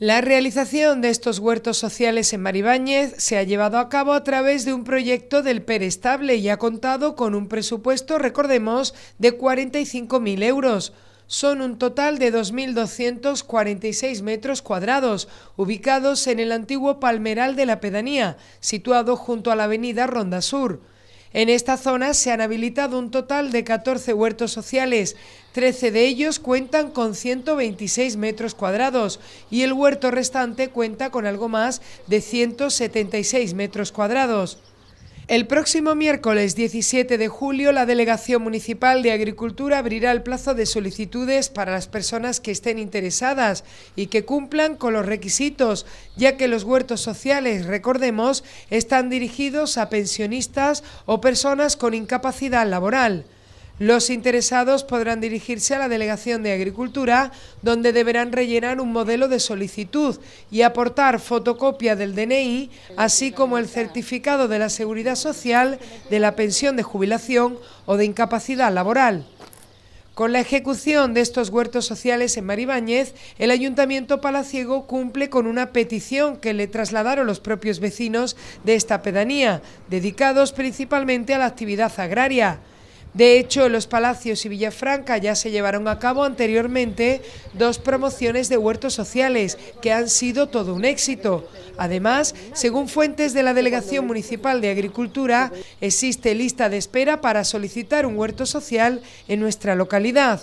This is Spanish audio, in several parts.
La realización de estos huertos sociales en Maribáñez se ha llevado a cabo a través de un proyecto del Perestable y ha contado con un presupuesto, recordemos, de 45.000 euros son un total de 2.246 metros cuadrados, ubicados en el antiguo palmeral de la pedanía, situado junto a la avenida Ronda Sur. En esta zona se han habilitado un total de 14 huertos sociales. 13 de ellos cuentan con 126 metros cuadrados y el huerto restante cuenta con algo más de 176 metros cuadrados. El próximo miércoles 17 de julio, la Delegación Municipal de Agricultura abrirá el plazo de solicitudes para las personas que estén interesadas y que cumplan con los requisitos, ya que los huertos sociales, recordemos, están dirigidos a pensionistas o personas con incapacidad laboral. Los interesados podrán dirigirse a la Delegación de Agricultura, donde deberán rellenar un modelo de solicitud y aportar fotocopia del DNI, así como el certificado de la Seguridad Social, de la pensión de jubilación o de incapacidad laboral. Con la ejecución de estos huertos sociales en Maribáñez, el Ayuntamiento Palaciego cumple con una petición que le trasladaron los propios vecinos de esta pedanía, dedicados principalmente a la actividad agraria. De hecho, Los Palacios y Villafranca ya se llevaron a cabo anteriormente dos promociones de huertos sociales que han sido todo un éxito. Además, según fuentes de la Delegación Municipal de Agricultura, existe lista de espera para solicitar un huerto social en nuestra localidad.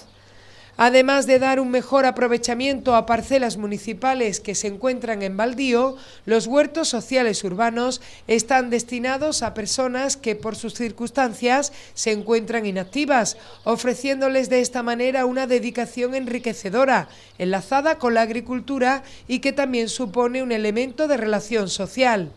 Además de dar un mejor aprovechamiento a parcelas municipales que se encuentran en baldío, los huertos sociales urbanos están destinados a personas que por sus circunstancias se encuentran inactivas, ofreciéndoles de esta manera una dedicación enriquecedora, enlazada con la agricultura y que también supone un elemento de relación social.